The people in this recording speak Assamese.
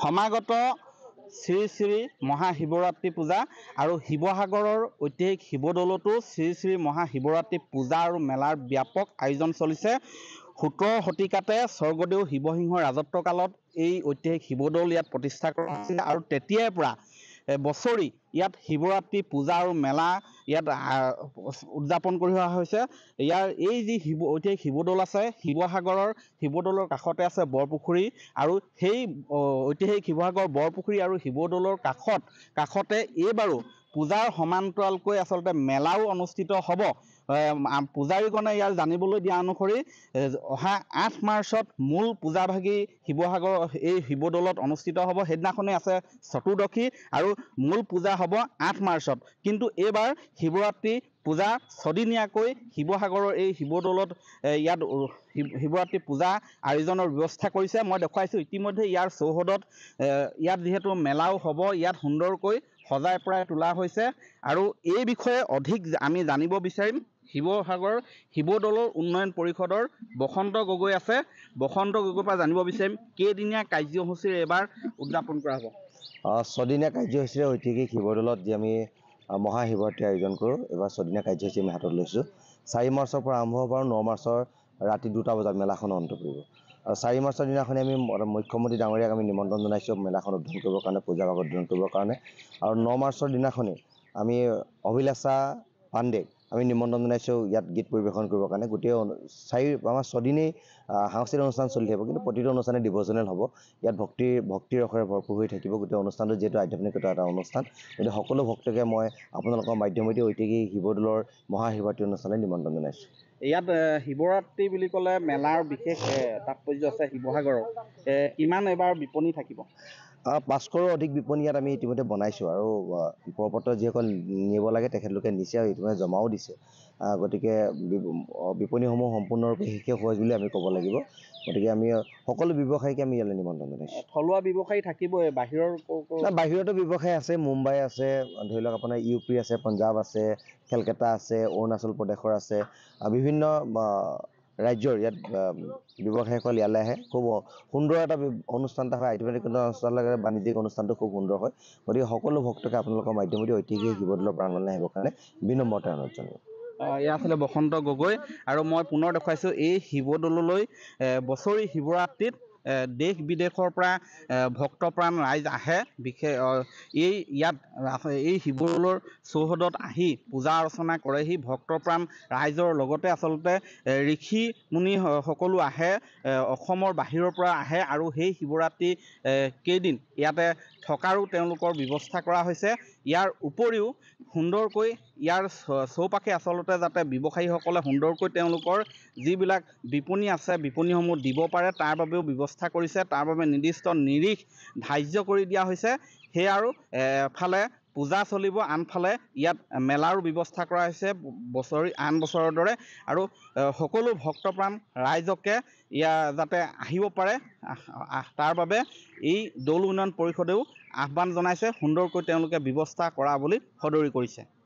সমাগত শ্ৰী শ্ৰী মহা মহাশিৱৰাত্ৰি পূজা আৰু শিৱসাগৰৰ ঐতিহাসিক শিৱদৌলতো শ্ৰী শ্ৰী মহা মহাশিৱৰাত্ৰি পূজা আৰু মেলাৰ ব্যাপক আয়োজন চলিছে সোতৰ শতিকাতে স্বৰ্গদেউ শিৱসিংহৰ ৰাজত্ব কালত এই ঐতিহাসিক শিৱদৌল ইয়াত প্ৰতিষ্ঠা কৰা হৈছিলে আৰু তেতিয়াৰ পৰা বছৰি ইয়াত শিৱৰাত্ৰি পূজা আৰু মেলা ইয়াত উদযাপন কৰি অহা হৈছে ইয়াৰ এই যি শিৱ ঐতিহাসিক শিৱদৌল আছে শিৱসাগৰৰ শিৱদৌলৰ কাষতে আছে বৰপুখুৰী আৰু সেই ঐতিহাসিক শিৱসাগৰৰ বৰপুখুৰী আৰু শিৱদৌলৰ কাষত কাষতে এইবাৰো পূজাৰ সমান্তৰালকৈ আচলতে মেলাও অনুষ্ঠিত হ'ব পূজাৰীগণে ইয়াৰ জানিবলৈ দিয়া অনুসৰি অহা আঠ মাৰ্চত মূল পূজাভাগী শিৱসাগৰ এই শিৱদৌলত অনুষ্ঠিত হ'ব সেইদিনাখনেই আছে চতুৰ্দশী আৰু মূল পূজা হ'ব আঠ মাৰ্চত কিন্তু এইবাৰ শিৱৰাত্ৰি পূজা ছদিনীয়াকৈ শিৱসাগৰৰ এই শিৱদৌলত ইয়াত শিৱৰাত্ৰি পূজা আয়োজনৰ ব্যৱস্থা কৰিছে মই দেখুৱাইছোঁ ইতিমধ্যে ইয়াৰ চৌহদত ইয়াত যিহেতু মেলাও হ'ব ইয়াত সুন্দৰকৈ সজাই পৰাই তোলা হৈছে আৰু এই বিষয়ে অধিক আমি জানিব বিচাৰিম শিৱসাগৰ শিৱদৌলৰ উন্নয়ন পৰিষদৰ বসন্ত গগৈ আছে বসন্ত গগৈৰ পৰা জানিব বিচাৰিম কেইদিনীয়া কাৰ্যসূচীৰে এইবাৰ উদযাপন কৰা হ'ব ছদিনীয়া কাৰ্যসূচীৰে ঐতিহাসিক শিৱদৌলত যি আমি মহা মহাশিৱৰাত্ৰি আয়োজন কৰোঁ এইবাৰ ছদিনীয়া কাৰ্যসূচী আমি হাতত লৈছোঁ চাৰি মাৰ্চৰ পৰা আৰম্ভ হ'ব আৰু ন মাৰ্চৰ ৰাতি দুটা বজাত মেলাখন অন্ত পৰিব আৰু চাৰি মাৰ্চৰ দিনাখনি আমি মুখ্যমন্ত্ৰী ডাঙৰীয়াক আমি নিমন্ত্ৰণ জনাইছোঁ মেলাখন উদ্বোধন কৰিবৰ কাৰণে পূজা ভাগ উদ্বোধন কৰিবৰ কাৰণে আৰু ন মাৰ্চৰ দিনাখনি আমি অভিলাষা পাণ্ডেক আমি নিমন্ত্ৰণ জনাইছোঁ ইয়াত গীত পৰিৱেশন কৰিবৰ কাৰণে গোটেই চাৰি আমাৰ ছদিনেই সাংস্কৃতিক অনুষ্ঠান চলি থাকিব কিন্তু প্ৰতিটো অনুষ্ঠানে ডিভজনেল হ'ব ইয়াত ভক্তিৰ ভক্তিৰসেৰে ভৰপূৰ হৈ থাকিব গোটেই অনুষ্ঠানটো যিহেতু আধ্যাত্মিকতা এটা অনুষ্ঠান গতিকে সকলো ভক্তকে মই আপোনালোকৰ মাধ্যমেদি ঐতিহাসিক শিৱদৌলৰ মহাশিৱৰাত্ৰি অনুষ্ঠানলৈ নিমন্ত্ৰণ জনাইছোঁ ইয়াত শিৱৰাত্ৰি বুলি ক'লে মেলাৰ বিশেষ তাৎপৰ্য আছে শিৱসাগৰৰ কিমান এবাৰ বিপণী থাকিব পাঁচশৰো অধিক বিপণী ইয়াত আমি ইতিমধ্যে বনাইছোঁ আৰু পৰপত্ৰ যিসকল নিব লাগে তেখেতলোকে নিছে আৰু ইতিমধ্যে জমাও দিছে গতিকে বিপণীসমূহ সম্পূৰ্ণৰূপে শেষে হোৱা বুলি আমি ক'ব লাগিব গতিকে আমি সকলো ব্যৱসায়ীকে আমি ইয়ালৈ নিমন্ত্ৰণ জনাইছোঁ থলুৱা ব্যৱসায়ী থাকিবই বাহিৰৰ না বাহিৰতো ব্যৱসায় আছে মুম্বাই আছে ধৰি লওক আপোনাৰ ইউ পি আছে পঞ্জাৱ আছে কেলকাতা আছে অৰুণাচল প্ৰদেশৰ আছে বিভিন্ন ৰাজ্যৰ ইয়াত ব্যৱসায়ীসকল ইয়ালৈ আহে খুব সুন্দৰ এটা অনুষ্ঠান এটা হয় আধ্যাত্মিক অনুষ্ঠানলৈ বাণিজ্যিক অনুষ্ঠানটো খুব সুন্দৰ হয় গতিকে সকলো ভক্তকে আপোনালোকৰ মাধ্যমেদি ঐতিহাসিক শিৱদৌলৰ প্ৰাণলৈ আহিবৰ কাৰণে বিনম্ৰতা অনুৰোধ জনাওঁ এয়া আছিলে বসন্ত গগৈ আৰু মই পুনৰ দেখুৱাইছোঁ এই শিৱদৌললৈ বছৰি শিৱৰাত্ৰিত দেশ বিদেশৰ পৰা ভক্তপ্ৰাণ ৰাইজ আহে বিশেষ এই ইয়াত এই শিৱদৌলৰ চৌহদত আহি পূজা অৰ্চনা কৰেহি ভক্তপ্ৰাণ ৰাইজৰ লগতে আচলতে ঋষি মুনি সকলো আহে অসমৰ বাহিৰৰ পৰা আহে আৰু সেই শিৱৰাত্ৰি কেইদিন ইয়াতে থকাৰো তেওঁলোকৰ ব্যৱস্থা কৰা হৈছে ইয়াৰ উপৰিও সুন্দৰকৈ ইয়াৰ চৌপাশে আচলতে যাতে ব্যৱসায়ীসকলে সুন্দৰকৈ তেওঁলোকৰ যিবিলাক বিপণী আছে বিপণীসমূহ দিব পাৰে তাৰ বাবেও ব্যৱস্থা কৰিছে তাৰ বাবে নিৰ্দিষ্ট নিৰিখ ধাৰ্য কৰি দিয়া হৈছে সেয়া আৰু এফালে পূজা চলিব আনফালে ইয়াত মেলাৰো ব্যৱস্থা কৰা হৈছে বছৰি আন বছৰৰ দৰে আৰু সকলো ভক্তপ্ৰাণ ৰাইজকে ইয়া যাতে আহিব পাৰে তাৰ বাবে এই দৌল উন্নয়ন পৰিষদেও আহ্বান জনাইছে সুন্দৰকৈ তেওঁলোকে ব্যৱস্থা কৰা বুলি সদৰি কৰিছে